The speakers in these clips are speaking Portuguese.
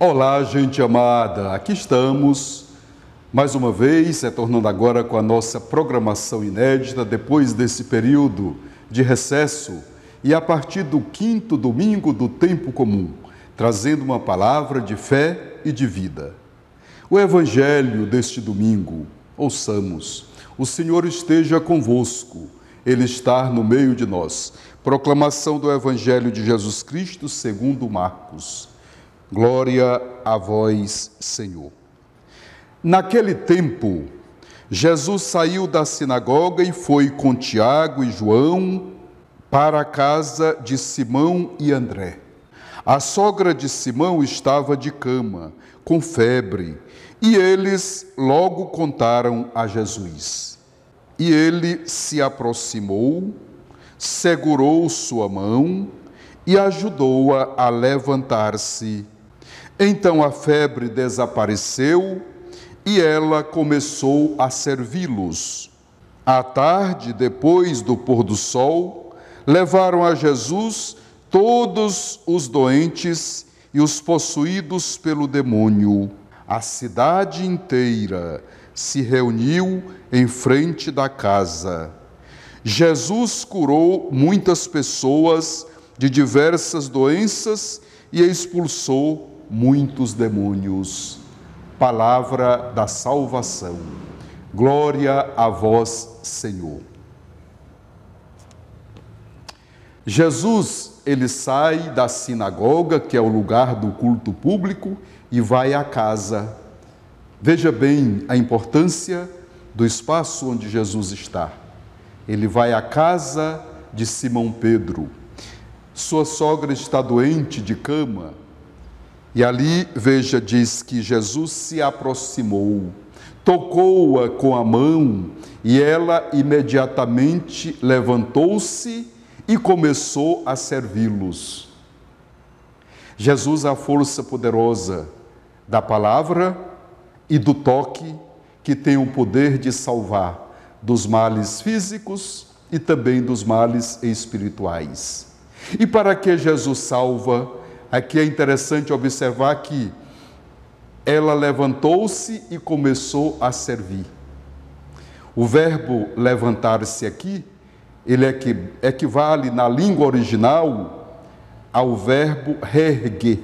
Olá, gente amada! Aqui estamos, mais uma vez, retornando agora com a nossa programação inédita, depois desse período de recesso e a partir do quinto domingo do tempo comum, trazendo uma palavra de fé e de vida. O Evangelho deste domingo, ouçamos: O Senhor esteja convosco, Ele está no meio de nós. Proclamação do Evangelho de Jesus Cristo segundo Marcos. Glória a vós, Senhor. Naquele tempo, Jesus saiu da sinagoga e foi com Tiago e João para a casa de Simão e André. A sogra de Simão estava de cama, com febre, e eles logo contaram a Jesus. E ele se aproximou, segurou sua mão e ajudou-a a, a levantar-se então a febre desapareceu e ela começou a servi-los. À tarde, depois do pôr do sol, levaram a Jesus todos os doentes e os possuídos pelo demônio. A cidade inteira se reuniu em frente da casa. Jesus curou muitas pessoas de diversas doenças e expulsou muitos demônios. Palavra da salvação. Glória a vós, Senhor. Jesus, ele sai da sinagoga, que é o lugar do culto público, e vai à casa. Veja bem a importância do espaço onde Jesus está. Ele vai à casa de Simão Pedro. Sua sogra está doente de cama e ali, veja, diz que Jesus se aproximou, tocou-a com a mão e ela imediatamente levantou-se e começou a servi-los. Jesus, a força poderosa da palavra e do toque, que tem o poder de salvar dos males físicos e também dos males espirituais. E para que Jesus salva, Aqui é interessante observar que ela levantou-se e começou a servir. O verbo levantar-se aqui, ele equivale na língua original ao verbo reerguer,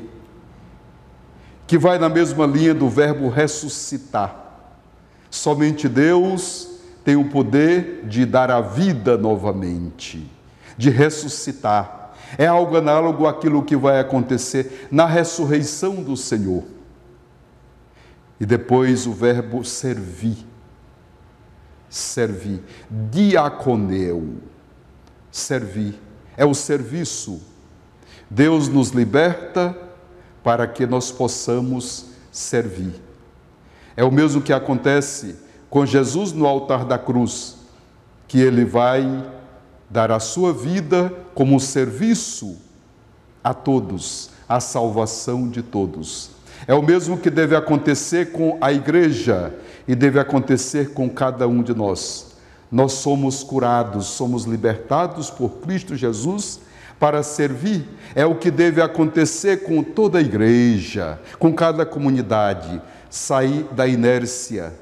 que vai na mesma linha do verbo ressuscitar. Somente Deus tem o poder de dar a vida novamente, de ressuscitar. É algo análogo àquilo que vai acontecer na ressurreição do Senhor. E depois o verbo servir. Servir. Diaconeu. Servir. É o serviço. Deus nos liberta para que nós possamos servir. É o mesmo que acontece com Jesus no altar da cruz, que ele vai dar a sua vida como serviço a todos, a salvação de todos. É o mesmo que deve acontecer com a igreja e deve acontecer com cada um de nós. Nós somos curados, somos libertados por Cristo Jesus para servir. É o que deve acontecer com toda a igreja, com cada comunidade. Sair da inércia,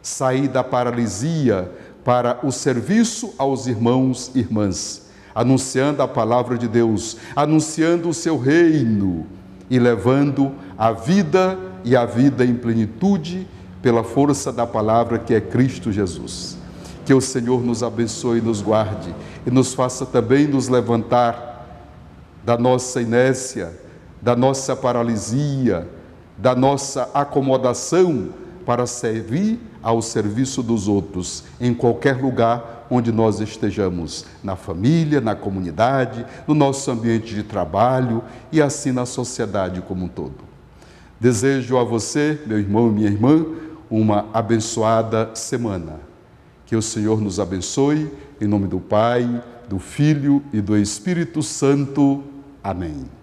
sair da paralisia para o serviço aos irmãos e irmãs, anunciando a palavra de Deus, anunciando o seu reino e levando a vida e a vida em plenitude pela força da palavra que é Cristo Jesus. Que o Senhor nos abençoe e nos guarde e nos faça também nos levantar da nossa inércia, da nossa paralisia, da nossa acomodação para servir ao serviço dos outros, em qualquer lugar onde nós estejamos, na família, na comunidade, no nosso ambiente de trabalho e assim na sociedade como um todo. Desejo a você, meu irmão e minha irmã, uma abençoada semana. Que o Senhor nos abençoe, em nome do Pai, do Filho e do Espírito Santo. Amém.